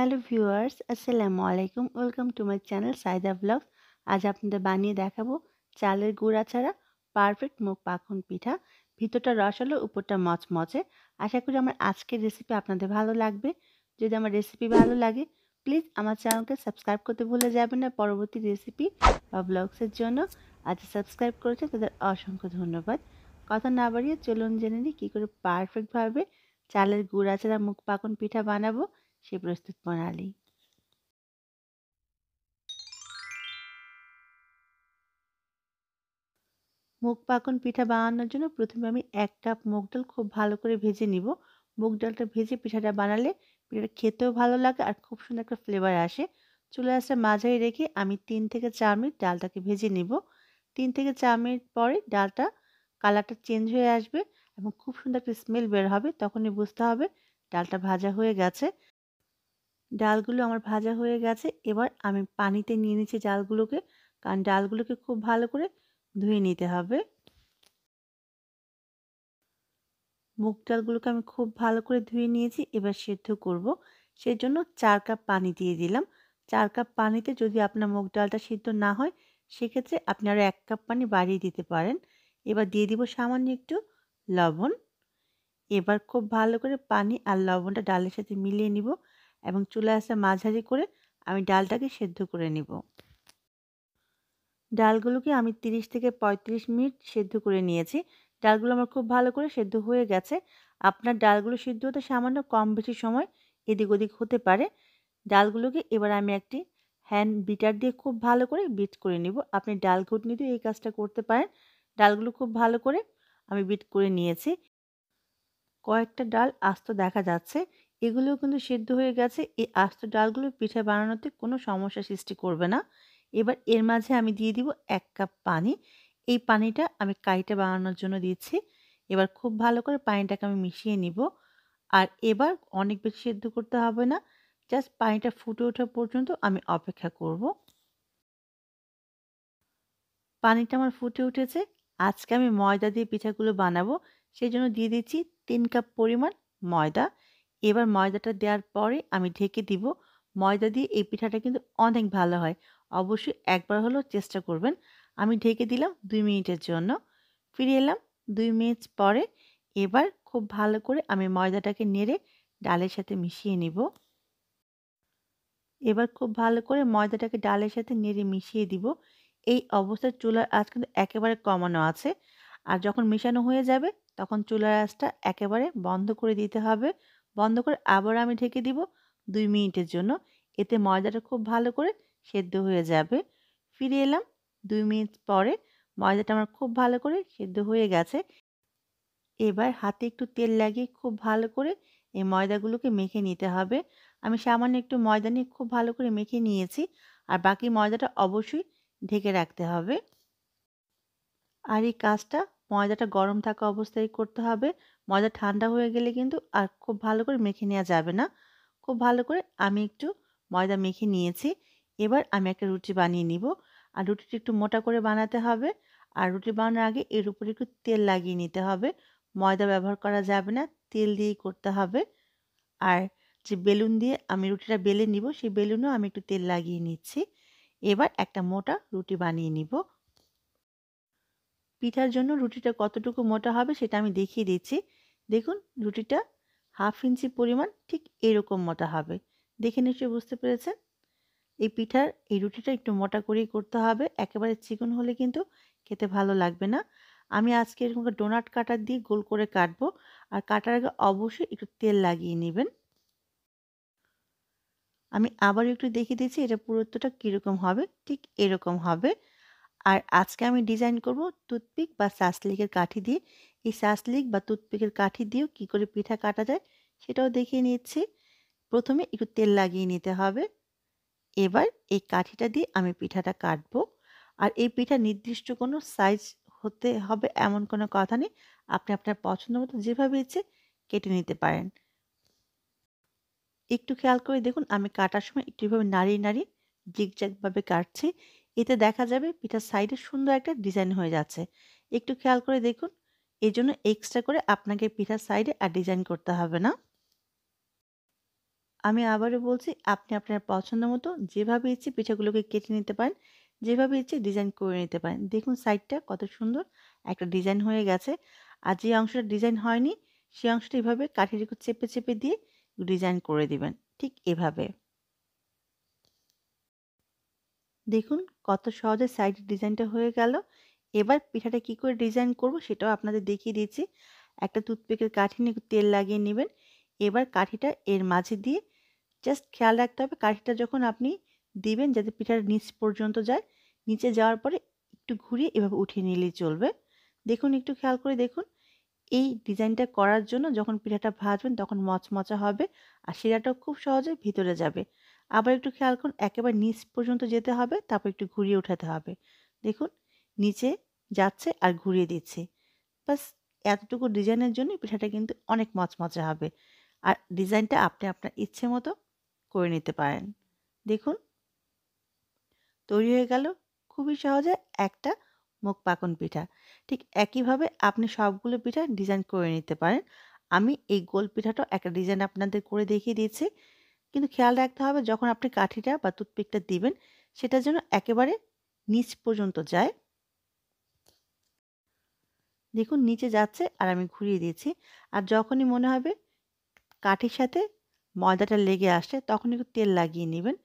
hello viewers আসসালামু আলাইকুম welcome to my channel Saida vlogs আজ আপনাদের বানিয়ে দেখাবো চালের গুঁড়া ছাড়া পারফেক্ট মুখ পাখন পিঠা ভিতরটা রসালো উপরটা মচমচে আশা করি আমার আজকের রেসিপি আপনাদের ভালো লাগবে যদি আমার রেসিপি ভালো লাগে প্লিজ আমার চ্যানেলকে সাবস্ক্রাইব করতে ভুলে যাবেন না পরবর্তী রেসিপি বা ব্লগসের জন্য আজ সাবস্ক্রাইব করেছে তাদের অসংখ্য ধন্যবাদ কথা না বাড়িয়ে চলুন জেনে নিই কী করে পারফেক্টভাবে চালের গুঁড়া ছাড়া মুখ পাকন পিঠা বানাবো সে প্রস্তুত प्रणाली মুগ পাকন পিঠা বানানোর জন্য প্রথমে আমি এক কাপ মুগ ডাল খুব ভালো করে ভেজে নিব মুগ ডালটা ভেজে পিঠাটা বানালে পিঠাটা খেতেও ভালো লাগে আর খুব সুন্দর একটা ফ্লেভার আসে চুলা আসে মাঝারি রেখে আমি তিন থেকে চার মিনিট ডালটাকে ভেজে নিব তিন থেকে চার মিনিট পরে ডালটা কালারটা চেঞ্জ হয়ে আসবে এবং খুব সুন্দর একটা স্মেল বের হবে তখনই বুঝতে হবে ডালটা ভাজা হয়ে গেছে ডালগুলো আমার ভাজা হয়ে গেছে এবার আমি পানিতে নিয়ে নিচ্ছি ডালগুলোকে কারণ ডালগুলোকে খুব ভালো করে ধুয়ে নিতে হবে মুগ ডালগুলোকে আমি খুব ভালো করে ধুয়ে নিয়েছি এবার সেদ্ধ করব সেই জন্য চার কাপ পানি দিয়ে দিলাম চার কাপ পানিতে যদি আপনার মুগ ডালটা সিদ্ধ না হয় সেক্ষেত্রে আপনি আরও এক কাপ পানি বাড়িয়ে দিতে পারেন এবার দিয়ে দিব সামান্য একটু লবণ এবার খুব ভালো করে পানি আর লবণটা ডালের সাথে মিলিয়ে নিব এবং চুলা আসে মাঝারি করে আমি ডালটাকে সেদ্ধ করে নিব ডালগুলোকে আমি 30 থেকে ৩৫ মিনিট সেদ্ধ করে নিয়েছি ডালগুলো আমার খুব ভালো করে সেদ্ধ হয়ে গেছে আপনার ডালগুলো সিদ্ধ হতে সামান্য কম বেশি সময় এদিক ওদিক হতে পারে ডালগুলোকে এবার আমি একটি হ্যান্ড বিটার দিয়ে খুব ভালো করে বিট করে নিব আপনি ডাল ঘুটনি দিয়ে এই কাজটা করতে পারেন ডালগুলো খুব ভালো করে আমি বিট করে নিয়েছি কয়েকটা ডাল আস্ত দেখা যাচ্ছে এগুলোও কিন্তু সেদ্ধ হয়ে গেছে এই আস্ত ডালগুলো পিঠা বানানোতে কোনো সমস্যা সৃষ্টি করবে না এবার এর মাঝে আমি দিয়ে দিব এক কাপ পানি এই পানিটা আমি কাইটা বানানোর জন্য দিচ্ছি এবার খুব ভালো করে পানিটাকে আমি মিশিয়ে নিব আর এবার অনেক বেশি সেদ্ধ করতে হবে না জাস্ট পানিটা ফুটে ওঠা পর্যন্ত আমি অপেক্ষা করব পানিটা আমার ফুটে উঠেছে আজকে আমি ময়দা দিয়ে পিঠাগুলো বানাবো সেই জন্য দিয়ে দিচ্ছি তিন কাপ পরিমাণ ময়দা এবার ময়দাটা দেওয়ার পরে আমি ঢেকে দিব ময়দা দিয়ে এই পিঠাটা কিন্তু অনেক ভালো হয় অবশ্যই একবার হলেও চেষ্টা করবেন আমি ঢেকে দিলাম দুই মিনিটের জন্য ফিরে এলাম দুই মিনিট পরে এবার খুব ভালো করে আমি ময়দাটাকে নেড়ে ডালের সাথে মিশিয়ে নিব এবার খুব ভালো করে ময়দাটাকে ডালের সাথে নেড়ে মিশিয়ে দিব এই অবস্থায় চুলার আঁচ কিন্তু একেবারে কমানো আছে আর যখন মেশানো হয়ে যাবে তখন চুলার আঁচটা একেবারে বন্ধ করে দিতে হবে বন্ধ করে আবার আমি ঢেকে দিব দুই মিনিটের জন্য এতে ময়দাটা খুব ভালো করে সেদ্ধ হয়ে যাবে ফিরে এলাম দুই মিনিট পরে ময়দাটা আমার খুব ভালো করে সেদ্ধ হয়ে গেছে এবার হাতে একটু তেল লাগিয়ে খুব ভালো করে এই ময়দাগুলোকে মেখে নিতে হবে আমি সামান্য একটু ময়দা নিয়ে খুব ভালো করে মেখে নিয়েছি আর বাকি ময়দাটা অবশ্যই ঢেকে রাখতে হবে আর এই কাজটা ময়দাটা গরম থাকা অবস্থায় করতে হবে ময়দা ঠান্ডা হয়ে গেলে কিন্তু আর খুব ভালো করে মেখে নেওয়া যাবে না খুব ভালো করে আমি একটু ময়দা মেখে নিয়েছি এবার আমি একটা রুটি বানিয়ে নিব আর রুটিটি একটু মোটা করে বানাতে হবে আর রুটি বানানোর আগে এর উপরে একটু তেল লাগিয়ে নিতে হবে ময়দা ব্যবহার করা যাবে না তেল দিয়েই করতে হবে আর যে বেলুন দিয়ে আমি রুটিটা বেলে নিব সেই বেলুনেও আমি একটু তেল লাগিয়ে নিচ্ছি এবার একটা মোটা রুটি বানিয়ে নিব পিঠার জন্য রুটিটা কতটুকু মোটা হবে সেটা আমি দেখিয়ে দিচ্ছি দেখুন রুটিটা হাফ ইঞ্চি পরিমাণ ঠিক এরকম মোটা হবে দেখে নিশ্চয়ই বুঝতে পেরেছেন এই পিঠার এই রুটিটা একটু মোটা করেই করতে হবে একেবারে চিকন হলে কিন্তু খেতে ভালো লাগবে না আমি আজকে এরকম ডোনাট কাটার দিয়ে গোল করে কাটবো আর কাটার আগে অবশ্যই একটু তেল লাগিয়ে নেবেন আমি আবার একটু দেখিয়ে দিচ্ছি এটা পুরোত্বটা কীরকম হবে ঠিক এরকম হবে আর আজকে আমি ডিজাইন করব টুথপিক বা সাসলিকের কাঠি দিয়ে এই সাসলিক বা টুথপিকের কাঠি দিয়েও কি করে পিঠা কাটা যায় সেটাও দেখিয়ে নিচ্ছি প্রথমে একটু তেল লাগিয়ে নিতে হবে এবার এই কাঠিটা দিয়ে আমি পিঠাটা কাটবো আর এই পিঠা নির্দিষ্ট কোনো সাইজ হতে হবে এমন কোনো কথা নেই আপনি আপনার পছন্দ মতো যেভাবে ইচ্ছে কেটে নিতে পারেন একটু খেয়াল করে দেখুন আমি কাটার সময় একটু এভাবে নাড়িয়ে নাড়িয়ে জাগভাবে কাটছি এতে দেখা যাবে পিঠার সাইডে সুন্দর একটা ডিজাইন হয়ে যাচ্ছে একটু খেয়াল করে দেখুন এই জন্য এক্সট্রা করে আপনাকে পিঠার সাইডে আর ডিজাইন করতে হবে না আমি আবারও বলছি আপনি আপনার পছন্দ মতো যেভাবে ইচ্ছে পিঠাগুলোকে কেটে নিতে পারেন যেভাবে ইচ্ছে ডিজাইন করে নিতে পারেন দেখুন সাইডটা কত সুন্দর একটা ডিজাইন হয়ে গেছে আর যে অংশটা ডিজাইন হয়নি সেই অংশটা এভাবে একটু চেপে চেপে দিয়ে ডিজাইন করে দিবেন ঠিক এভাবে দেখুন কত সহজে সাইড ডিজাইনটা হয়ে গেল এবার পিঠাটা কি করে ডিজাইন করব সেটাও আপনাদের দেখিয়ে দিয়েছি একটা টুথপিকের কাঠি নিয়ে তেল লাগিয়ে নেবেন এবার কাঠিটা এর মাঝে দিয়ে জাস্ট খেয়াল রাখতে হবে কাঠিটা যখন আপনি দিবেন যাতে পিঠার নিচ পর্যন্ত যায় নিচে যাওয়ার পরে একটু ঘুরিয়ে এভাবে উঠিয়ে নিলেই চলবে দেখুন একটু খেয়াল করে দেখুন এই ডিজাইনটা করার জন্য যখন পিঠাটা ভাজবেন তখন মচমচা হবে আর শিরাটাও খুব সহজে ভিতরে যাবে আবার একটু খেয়াল করুন একেবারে নিচ পর্যন্ত যেতে হবে তারপর একটু ঘুরিয়ে উঠাতে হবে দেখুন নিচে যাচ্ছে আর ঘুরিয়ে দিচ্ছে বাস এতটুকু ডিজাইনের জন্য পিঠাটা কিন্তু অনেক মচমচে হবে আর ডিজাইনটা আপনি আপনার ইচ্ছে মতো করে নিতে পারেন দেখুন তৈরি হয়ে গেল খুবই সহজে একটা মুখ পাকন পিঠা ঠিক একইভাবে আপনি সবগুলো পিঠা ডিজাইন করে নিতে পারেন আমি এই গোল পিঠাটা একটা ডিজাইন আপনাদের করে দেখিয়ে দিয়েছি কিন্তু খেয়াল রাখতে হবে যখন আপনি কাঠিটা বা টুথপিকটা দিবেন সেটা যেন একেবারে নিচ পর্যন্ত যায় দেখুন নিচে যাচ্ছে আর আমি ঘুরিয়ে দিয়েছি আর যখনই মনে হবে কাঠির সাথে ময়দাটা লেগে আসছে তখন একটু তেল লাগিয়ে নেবেন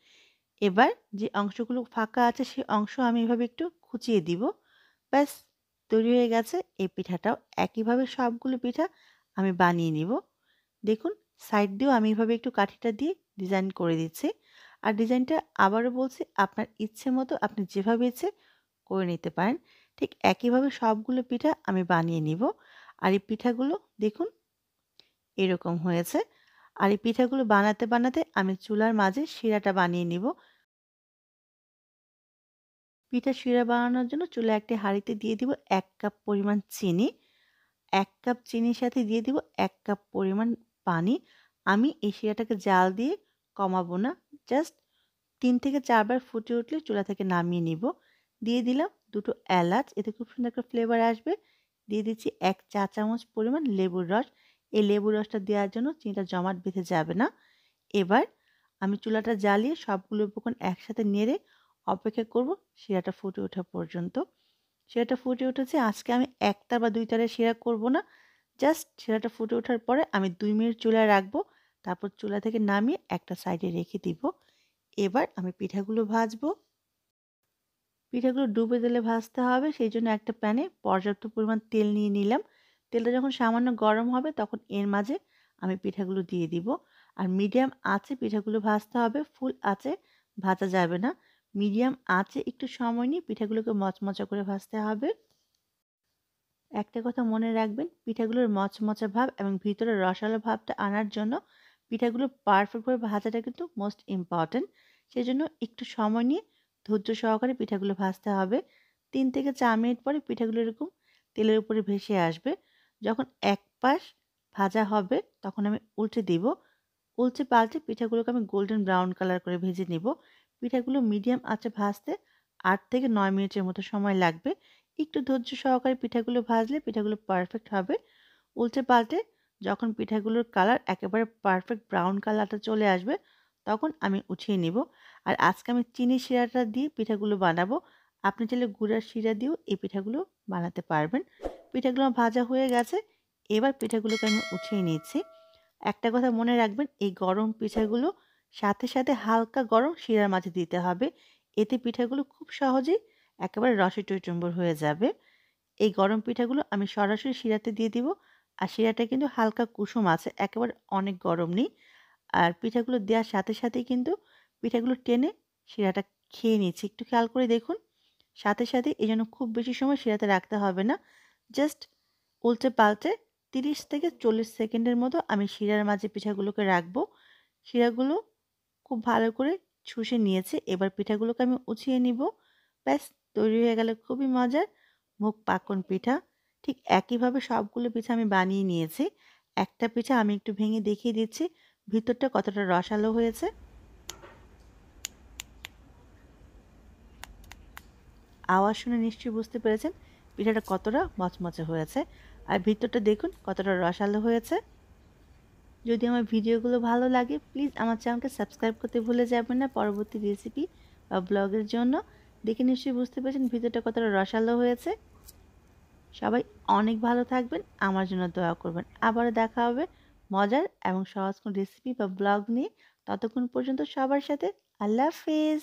এবার যে অংশগুলো ফাঁকা আছে সেই অংশ আমি এভাবে একটু খুঁচিয়ে দিব ব্যাস তৈরি হয়ে গেছে এই পিঠাটাও একইভাবে সবগুলো পিঠা আমি বানিয়ে নিব দেখুন সাইড দিয়েও আমি এভাবে একটু কাঠিটা দিয়ে ডিজাইন করে দিচ্ছি আর ডিজাইনটা আবারও বলছি আপনার ইচ্ছে মতো আপনি যেভাবে ইচ্ছে করে নিতে পারেন ঠিক একইভাবে সবগুলো পিঠা আমি বানিয়ে নিব আর এই পিঠাগুলো দেখুন এরকম হয়েছে আর এই পিঠাগুলো বানাতে বানাতে আমি চুলার মাঝে শিরাটা বানিয়ে নিব পিঠা শিরা বানানোর জন্য চুলা একটি হাঁড়িতে দিয়ে দিব এক কাপ পরিমাণ চিনি এক কাপ চিনির সাথে দিয়ে দিব এক কাপ পরিমাণ পানি আমি এই শিরাটাকে জাল দিয়ে কমাবো না জাস্ট তিন থেকে চারবার ফুটে উঠলে চুলা থেকে নামিয়ে নিব দিয়ে দিলাম দুটো এলাচ এতে খুব সুন্দর একটা ফ্লেভার আসবে দিয়ে দিচ্ছি এক চা চামচ পরিমাণ লেবুর রস এই লেবুর রসটা দেওয়ার জন্য চিনিটা জমাট বেঁধে যাবে না এবার আমি চুলাটা জ্বালিয়ে সবগুলো উপকরণ একসাথে নেড়ে অপেক্ষা করব শিরাটা ফুটে ওঠা পর্যন্ত শিরাটা ফুটে উঠেছে আজকে আমি একটা বা দুইটারে শিরা করব না জাস্ট শিরাটা ফুটে ওঠার পরে আমি দুই মিনিট চুলায় রাখবো তারপর চুলা থেকে নামিয়ে একটা সাইডে রেখে দিব এবার আমি পিঠাগুলো ভাজবো পিঠাগুলো ডুবে তেলে ভাজতে হবে সেই জন্য একটা প্যানে পর্যাপ্ত পরিমাণ তেল নিয়ে নিলাম তেলটা যখন সামান্য গরম হবে তখন এর মাঝে আমি পিঠাগুলো দিয়ে দিব আর মিডিয়াম আছে পিঠাগুলো ভাজতে হবে ফুল আছে ভাজা যাবে না মিডিয়াম আছে একটু সময় নিয়ে পিঠাগুলোকে মচমচা করে ভাজতে হবে একটা কথা মনে রাখবেন পিঠাগুলোর মচমচা ভাব এবং ভিতরে রসালো ভাবটা আনার জন্য পিঠাগুলো পারফেক্টভাবে ভাজাটা কিন্তু মোস্ট ইম্পর্ট্যান্ট সেই জন্য একটু সময় নিয়ে ধৈর্য সহকারে পিঠাগুলো ভাজতে হবে তিন থেকে চার মিনিট পরে পিঠাগুলো এরকম তেলের উপরে ভেসে আসবে যখন এক পাশ ভাজা হবে তখন আমি উল্টে দিব উলচে পাল্টে পিঠাগুলোকে আমি গোল্ডেন ব্রাউন কালার করে ভেজে নিব পিঠাগুলো মিডিয়াম আঁচে ভাজতে আট থেকে নয় মিনিটের মতো সময় লাগবে একটু ধৈর্য সহকারে পিঠাগুলো ভাজলে পিঠাগুলো পারফেক্ট হবে উল্টে পাল্টে যখন পিঠাগুলোর কালার একেবারে পারফেক্ট ব্রাউন কালারটা চলে আসবে তখন আমি উঠিয়ে নেব আর আজকে আমি চিনি শিরাটা দিয়ে পিঠাগুলো বানাবো আপনি চাইলে গুড়ার শিরা দিয়েও এই পিঠাগুলো বানাতে পারবেন পিঠাগুলো ভাজা হয়ে গেছে এবার পিঠাগুলোকে আমি উঠিয়ে নিয়েছি একটা কথা মনে রাখবেন এই গরম পিঠাগুলো সাথে সাথে হালকা গরম শিরার মাঝে দিতে হবে এতে পিঠাগুলো খুব সহজেই একেবারে রসে টইটম্বর হয়ে যাবে এই গরম পিঠাগুলো আমি সরাসরি শিরাতে দিয়ে দিব আর শিরাটা কিন্তু হালকা কুসুম আছে একেবারে অনেক গরম নেই আর পিঠাগুলো দেওয়ার সাথে সাথেই কিন্তু পিঠাগুলো টেনে শিরাটা খেয়ে নিয়েছি একটু খেয়াল করে দেখুন সাথে সাথে এই জন্য খুব বেশি সময় শিরাতে রাখতে হবে না জাস্ট উল্টে পাল্টে তিরিশ থেকে চল্লিশ সেকেন্ডের মতো আমি শিরার মাঝে পিঠাগুলোকে রাখবো শিরাগুলো খুব ভালো করে ছুষে নিয়েছে এবার পিঠাগুলোকে আমি উঁচিয়ে নিব ব্যাস তৈরি হয়ে গেলে খুবই মজার মুখ পাকন পিঠা ঠিক একইভাবে সবগুলো পিঠা আমি বানিয়ে নিয়েছি একটা পিঠা আমি একটু ভেঙে দেখিয়ে দিচ্ছি ভিতরটা কতটা রসালো হয়েছে আওয়াজ শুনে নিশ্চয়ই বুঝতে পেরেছেন পিঠাটা কতটা মচমচে হয়েছে আর ভিতরটা দেখুন কতটা রসালো হয়েছে যদি আমার ভিডিওগুলো ভালো লাগে প্লিজ আমার চ্যানেলকে সাবস্ক্রাইব করতে ভুলে যাবেন না পরবর্তী রেসিপি বা ব্লগের জন্য দেখে নিশ্চয়ই বুঝতে পেরেছেন ভিতরটা কতটা রসালো হয়েছে সবাই অনেক ভালো থাকবেন আমার জন্য দয়া করবেন আবার দেখা হবে মজার এবং সহজ কোনো রেসিপি বা ব্লগ নিয়ে ততক্ষণ পর্যন্ত সবার সাথে আল্লাহ হাফিজ